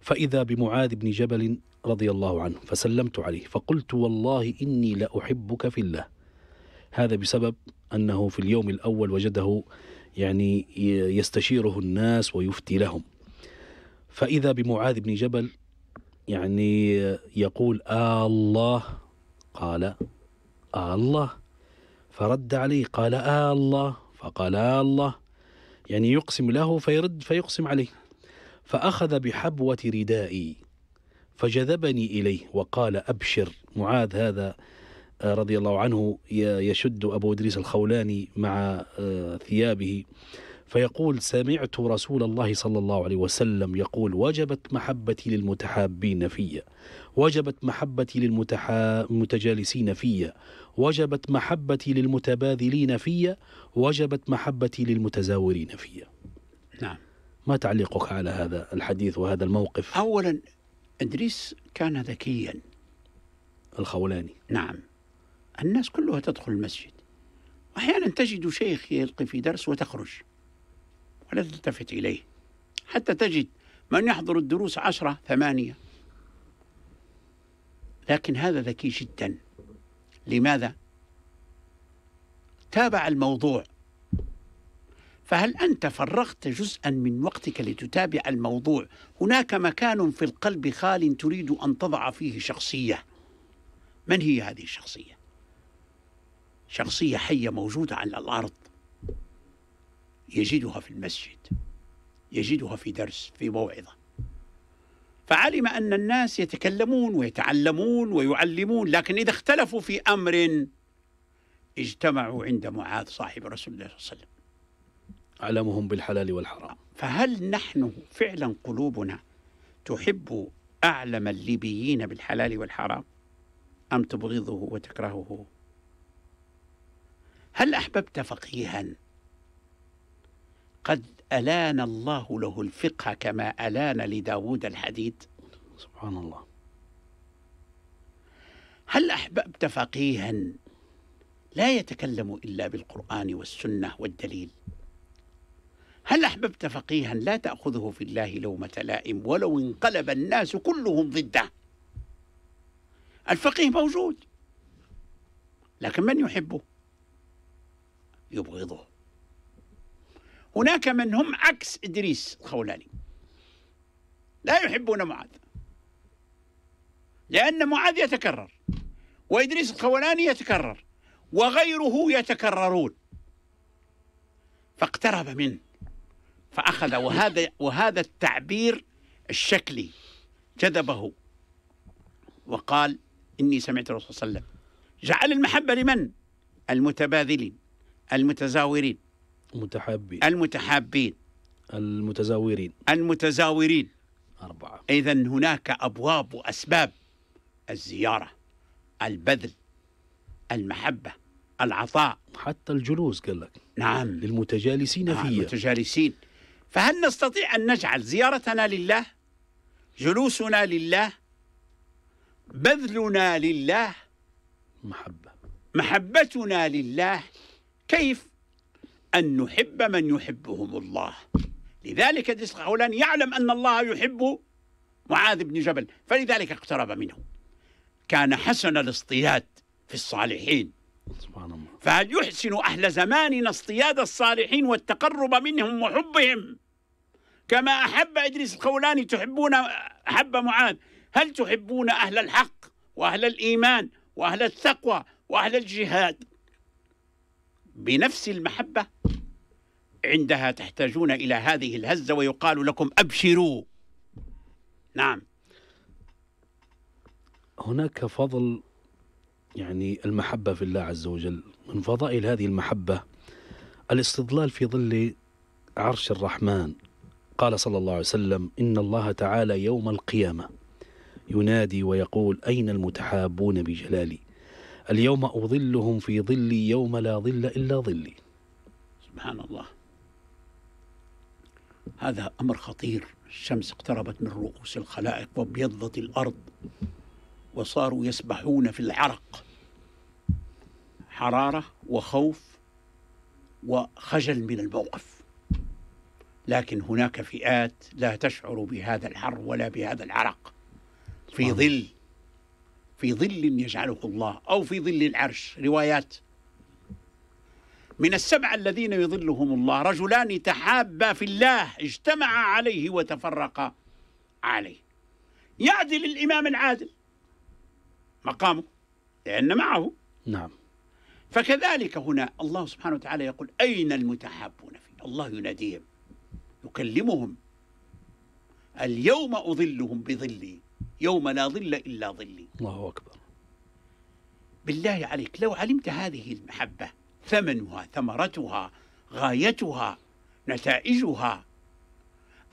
Speaker 2: فإذا بمعاذ بن جبل رضي الله عنه فسلمت عليه فقلت والله إني لأحبك في الله هذا بسبب أنه في اليوم الأول وجده يعني يستشيره الناس ويفتي لهم فإذا بمعاذ بن جبل يعني يقول آه الله قال آه الله فرد عليه قال آه الله فقال آه الله يعني يقسم له فيرد فيقسم عليه فأخذ بحبوة ردائي فجذبني إليه وقال أبشر معاذ هذا آه، رضي الله عنه يشد أبو إدريس الخولاني مع آه، ثيابه فيقول سمعت رسول الله صلى الله عليه وسلم يقول وجبت محبتي للمتحابين في وجبت محبتي للمتجالسين في وجبت محبتي للمتباذلين في وجبت محبتي للمتزاورين في نعم ما تعليقك على هذا الحديث وهذا الموقف أولا إدريس كان ذكيا الخولاني
Speaker 3: نعم الناس كلها تدخل المسجد وأحيانا تجد شيخ يلقي في درس وتخرج ولا تلتفت إليه حتى تجد من يحضر الدروس عشرة ثمانية لكن هذا ذكي جدا لماذا؟ تابع الموضوع فهل أنت فرغت جزءا من وقتك لتتابع الموضوع هناك مكان في القلب خال تريد أن تضع فيه شخصية من هي هذه الشخصية شخصية حية موجودة على الأرض يجدها في المسجد يجدها في درس في موعظة فعلم أن الناس يتكلمون ويتعلمون ويعلمون لكن إذا اختلفوا في أمر اجتمعوا عند معاذ صاحب رسول الله صلى الله عليه وسلم أعلمهم بالحلال والحرام فهل نحن فعلا قلوبنا تحب أعلم الليبيين بالحلال والحرام أم تبغضه وتكرهه هل أحببت فقيها قد ألان الله له الفقه كما ألان لداود الحديد سبحان الله هل أحببت فقيها لا يتكلم إلا بالقرآن والسنة والدليل هل أحببت فقيها لا تأخذه في الله لومة لائم ولو انقلب الناس كلهم ضده الفقيه موجود لكن من يحبه يبغضه هناك من هم عكس إدريس الخولاني لا يحبون معاذ لأن معاذ يتكرر وإدريس الخولاني يتكرر وغيره يتكررون فاقترب منه فأخذ وهذا وهذا التعبير الشكلي جذبه وقال إني سمعت الرسول صلى الله عليه وسلم جعل المحبة لمن؟ المتباذلين المتزاورين
Speaker 2: المتحابين
Speaker 3: المتحابين
Speaker 2: المتزاورين
Speaker 3: المتزاورين أربعة إذا هناك أبواب وأسباب الزيارة البذل المحبة العطاء حتى الجلوس قال لك نعم للمتجالسين نعم فيها المتجالسين فهل نستطيع أن نجعل زيارتنا لله جلوسنا لله بذلنا لله محبة محبتنا لله كيف أن نحب من يحبهم الله لذلك دسق هولاني يعلم أن الله يحب معاذ بن جبل فلذلك اقترب منه كان حسن الاصطياد في الصالحين سبحان الله فهل يحسن أهل زماننا اصطياد الصالحين والتقرب منهم وحبهم كما أحب إدريس الخولاني تحبون أحب معاذ هل تحبون أهل الحق وأهل الإيمان وأهل التقوى وأهل الجهاد بنفس المحبة عندها تحتاجون إلى هذه الهزة ويقال لكم أبشروا نعم
Speaker 2: هناك فضل يعني المحبة في الله عز وجل من فضائل هذه المحبة الاستظلال في ظل عرش الرحمن قال صلى الله عليه وسلم إن الله تعالى يوم القيامة ينادي ويقول أين المتحابون بجلالي اليوم أظلهم في ظلي يوم لا ظل إلا ظلي سبحان الله هذا أمر خطير الشمس اقتربت من رؤوس
Speaker 3: الخلائق وابيضت الأرض وصاروا يسبحون في العرق حرارة وخوف وخجل من الموقف لكن هناك فئات لا تشعر بهذا الحر ولا بهذا العرق في ظل في ظل يجعله الله أو في ظل العرش روايات من السبعة الذين يظلهم الله رجلان تحابا في الله اجتمعا عليه وتفرقا عليه يعدل الإمام العادل مقامه لأن معه نعم فكذلك هنا الله سبحانه وتعالى يقول أين المتحابون فيه الله يناديهم يكلمهم اليوم أظلهم بظلي يوم لا ظل إلا ظلي الله أكبر بالله عليك لو علمت هذه المحبة ثمنها ثمرتها غايتها نتائجها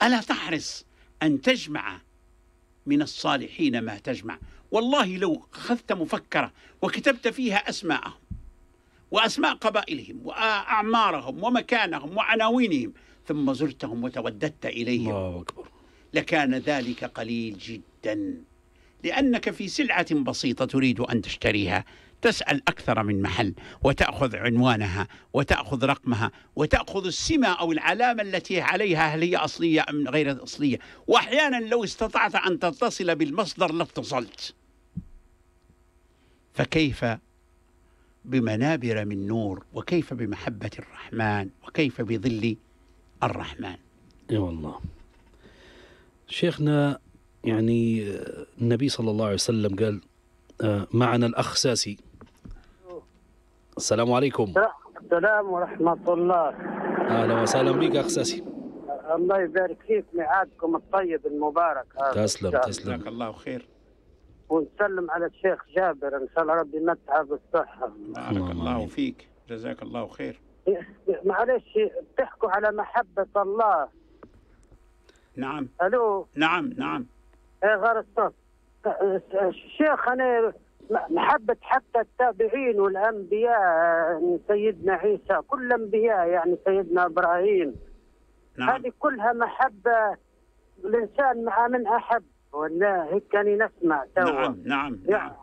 Speaker 3: ألا تحرص أن تجمع من الصالحين ما تجمع والله لو أخذت مفكرة وكتبت فيها أسماءهم وأسماء قبائلهم وأعمارهم ومكانهم وعناوينهم ثم زرتهم وتوددت إليهم الله أكبر لكان ذلك قليل جدا لأنك في سلعة بسيطة تريد أن تشتريها تسأل أكثر من محل وتأخذ عنوانها وتأخذ رقمها وتأخذ السمة أو العلامة التي عليها هل هي أصلية أم غير أصلية وأحيانا لو استطعت أن تتصل بالمصدر لاتصلت فكيف بمنابر من نور وكيف بمحبة الرحمن وكيف
Speaker 2: بظل الرحمن اي والله شيخنا يعني النبي صلى الله عليه وسلم قال آه، معنا الأخ ساسي السلام عليكم السلام ورحمة الله أهلا وسهلا بك أخ ساسي
Speaker 4: الله يبارك فيك ميعادكم الطيب المبارك
Speaker 2: هذا تسلم تسلم جزاك الله خير
Speaker 4: ونسلم على الشيخ جابر ان شاء الله ربي يمتعه بالصحه بارك
Speaker 3: الله فيك جزاك الله خير
Speaker 4: معلش بتحكوا على محبة الله نعم الو
Speaker 3: نعم نعم
Speaker 4: ايه غير الصوت الشيخ انا محبة حتى التابعين والأنبياء سيدنا عيسى كل الأنبياء يعني سيدنا إبراهيم نعم. هذه كلها محبة الإنسان مع من أحب ولا هيك كان نسمع توا نعم
Speaker 3: نعم, نعم. يعني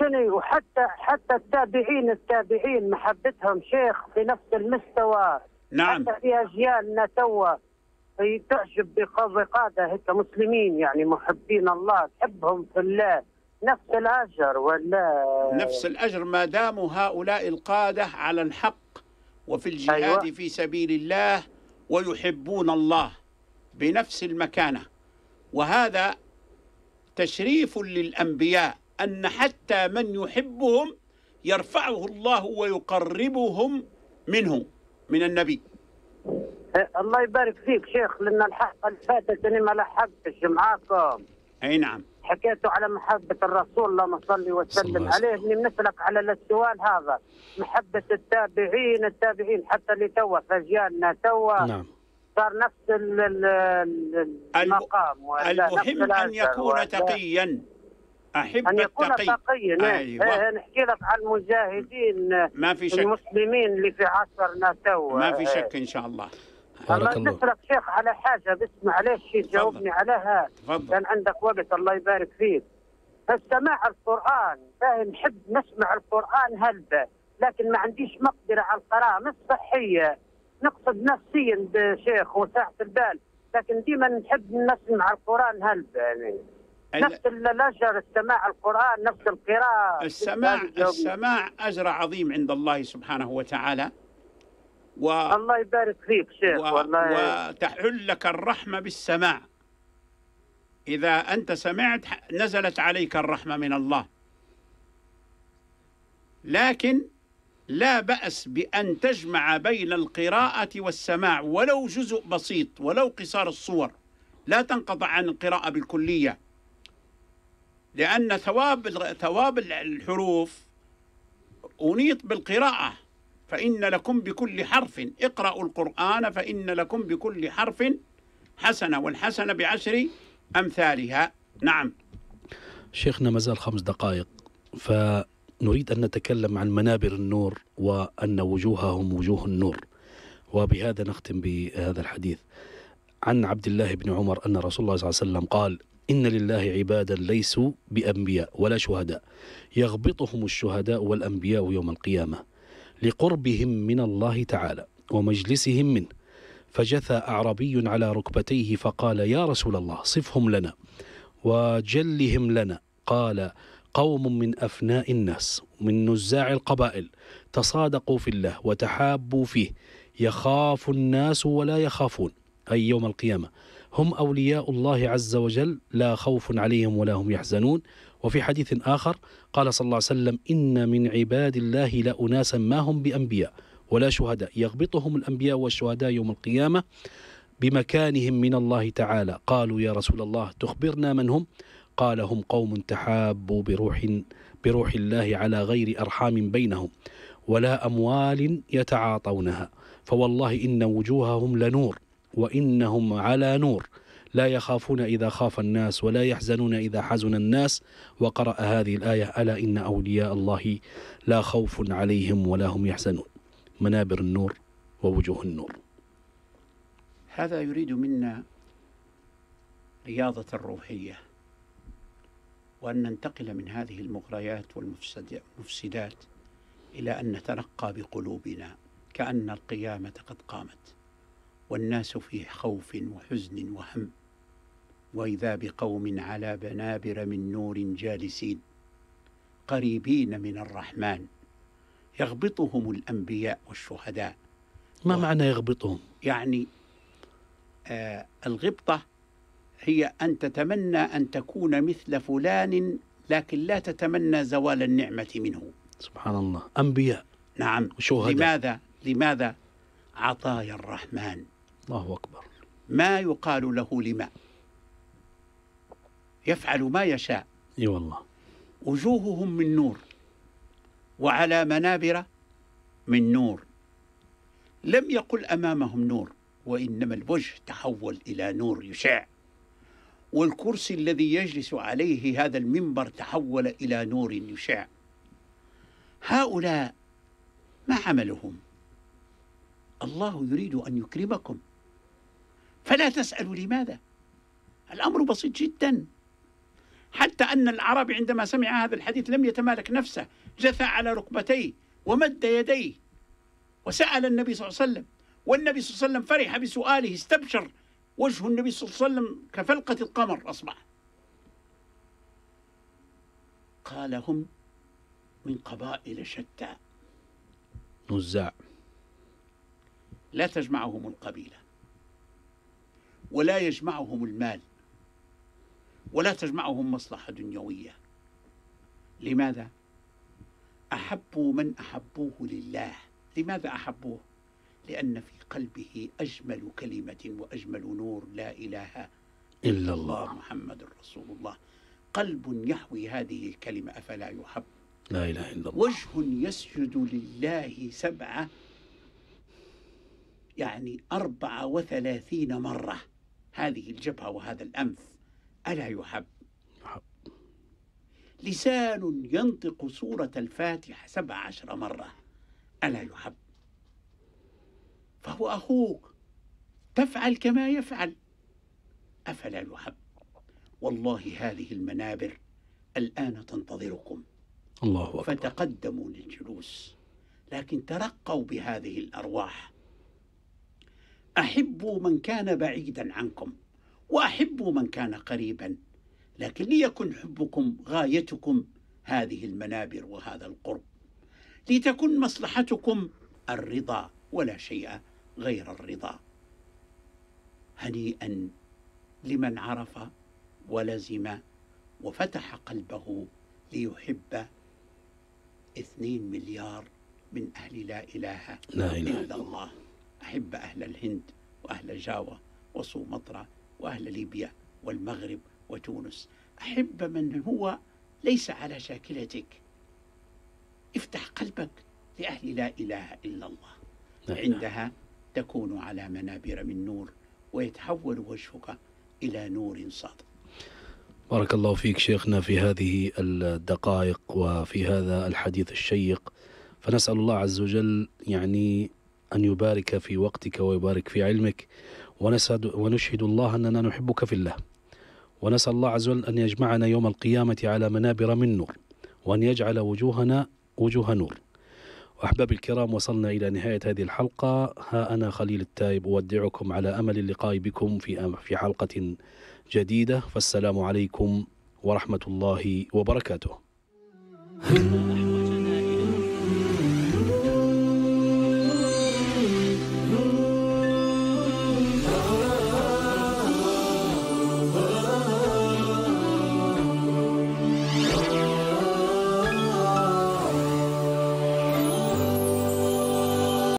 Speaker 4: شنو وحتى حتى التابعين التابعين محبتهم شيخ في نفس المستوى نعم حتى في اجيالنا توا تعجب بقاده هيك مسلمين يعني محبين الله تحبهم في الله نفس الاجر ولا
Speaker 3: نفس الاجر ما داموا هؤلاء القاده على الحق وفي الجهاد أيوة. في سبيل الله ويحبون الله بنفس المكانه وهذا تشريف للانبياء أن حتى من يحبهم يرفعه الله ويقربهم منه من النبي
Speaker 4: الله يبارك فيك شيخ لأن الحق اللي فاتت أني ما لحقتش معاكم أي نعم حكيتوا على محبة الرسول اللهم صل وسلم عليه اني بنسألك على السؤال هذا محبة التابعين التابعين حتى اللي توا في أجيالنا توا نعم صار نفس المقام المهم أن يكون تقيا
Speaker 3: احب ان يكون التقي, تقي نعم أيوة. آه، آه،
Speaker 4: نحكي لك عن المجاهدين ما في آه، شك المسلمين اللي في عصرنا تو ما في شك ان شاء الله بارك الله نسألك شيخ على حاجة بس معلش جاوبني عليها تفضل كان عندك وقت الله يبارك فيك فالسماع القرآن فاهم نحب نسمع القرآن هلبة لكن ما عنديش مقدرة على القراءة مش صحية نقصد نفسيا شيخ وساعة البال لكن ديما نحب نسمع القرآن هلبة يعني نفس الأجر السماع القرآن نفس القراءة السماع السماع أجر
Speaker 3: عظيم عند الله سبحانه وتعالى و الله
Speaker 4: يبارك فيك شيخ و... والله
Speaker 3: وتحل لك الرحمة بالسماع إذا أنت سمعت نزلت عليك الرحمة من الله لكن لا بأس بأن تجمع بين القراءة والسماع ولو جزء بسيط ولو قصار الصور لا تنقطع عن القراءة بالكلية لأن ثواب ثواب الحروف أنيط بالقراءة فإن لكم بكل حرف اقرأوا القرآن فإن لكم بكل حرف حسنة والحسنة بعشر أمثالها نعم
Speaker 2: شيخنا ما زال خمس دقائق فنريد أن نتكلم عن منابر النور وأن وجوههم وجوه النور وبهذا نختم بهذا الحديث عن عبد الله بن عمر أن رسول الله صلى الله عليه وسلم قال إن لله عبادا ليسوا بأنبياء ولا شهداء يغبطهم الشهداء والأنبياء يوم القيامة لقربهم من الله تعالى ومجلسهم منه فجثى أعربي على ركبتيه فقال يا رسول الله صفهم لنا وجلهم لنا قال قوم من أفناء الناس من نزاع القبائل تصادقوا في الله وتحابوا فيه يخاف الناس ولا يخافون أي يوم القيامة هم أولياء الله عز وجل لا خوف عليهم ولا هم يحزنون وفي حديث آخر قال صلى الله عليه وسلم إن من عباد الله لأناسا ما هم بأنبياء ولا شهداء يغبطهم الأنبياء والشهداء يوم القيامة بمكانهم من الله تعالى قالوا يا رسول الله تخبرنا من هم قال هم قوم تحابوا بروح بروح الله على غير أرحام بينهم ولا أموال يتعاطونها فوالله إن وجوههم لنور وإنهم على نور لا يخافون إذا خاف الناس ولا يحزنون إذا حزن الناس وقرأ هذه الآية ألا إن أولياء الله لا خوف عليهم ولا هم يحزنون منابر النور ووجوه النور
Speaker 3: هذا يريد منا رياضة الروحية وأن ننتقل من هذه المغريات والمفسدات إلى أن نترقى بقلوبنا كأن القيامة قد قامت والناس في خوف وحزن وهم واذا بقوم على بنابر من نور جالسين قريبين من الرحمن يغبطهم الانبياء والشهداء ما و... معنى يغبطهم يعني آه الغبطه هي ان تتمنى ان تكون مثل فلان لكن لا تتمنى زوال النعمه منه سبحان الله انبياء نعم وشهداء لماذا لماذا عطايا الرحمن الله أكبر ما يقال له لما يفعل ما يشاء اي والله وجوههم من نور وعلى منابر من نور لم يقل امامهم نور وانما الوجه تحول الى نور يشع والكرسي الذي يجلس عليه هذا المنبر تحول الى نور يشع هؤلاء ما عملهم الله يريد ان يكرمكم فلا تسألوا لماذا الأمر بسيط جدا حتى أن الأعرابي عندما سمع هذا الحديث لم يتمالك نفسه جثى على ركبتيه ومد يديه وسأل النبي صلى الله عليه وسلم والنبي صلى الله عليه وسلم فرح بسؤاله استبشر وجه النبي صلى الله عليه وسلم كفلقة القمر أصبح قال هم من قبائل شتى نزاع لا تجمعهم القبيله ولا يجمعهم المال ولا تجمعهم مصلحة دنيوية لماذا؟ أحبوا من أحبوه لله لماذا أحبوه؟ لأن في قلبه أجمل كلمة وأجمل نور لا إله إلا الله محمد رسول الله قلب يحوي هذه الكلمة أفلا يحب
Speaker 1: لا إله إلا الله
Speaker 3: وجه يسجد لله سبعة يعني أربعة وثلاثين مرة هذه الجبهة وهذا الأنف ألا يحب لسان ينطق سورة الفاتحة سبع عشر مرة ألا يحب فهو أخوك تفعل كما يفعل أفلا يحب والله هذه المنابر الآن تنتظركم الله أكبر فتقدموا للجلوس لكن ترقوا بهذه الأرواح احبوا من كان بعيدا عنكم واحبوا من كان قريبا لكن ليكن حبكم غايتكم هذه المنابر وهذا القرب لتكن مصلحتكم الرضا ولا شيء غير الرضا هنيئا لمن عرف ولزم وفتح قلبه ليحب اثنين مليار من أهل لا إله إلا الله أحب أهل الهند وأهل جاوة وسومطرة وأهل ليبيا والمغرب وتونس أحب من هو ليس على شاكلتك افتح قلبك لأهل لا إله إلا الله نعم. عندها تكون على منابر من نور ويتحول وجهك إلى نور صادق
Speaker 2: بارك الله فيك شيخنا في هذه الدقائق وفي هذا الحديث الشيق فنسأل الله عز وجل يعني أن يبارك في وقتك ويبارك في علمك ونسعد ونشهد الله أننا نحبك في الله ونسأل الله عز وجل أن يجمعنا يوم القيامة على منابر من نور وأن يجعل وجوهنا وجوه نور أحباب الكرام وصلنا إلى نهاية هذه الحلقة ها أنا خليل التايب أودعكم على أمل اللقاء بكم في في حلقة جديدة فالسلام عليكم ورحمة الله وبركاته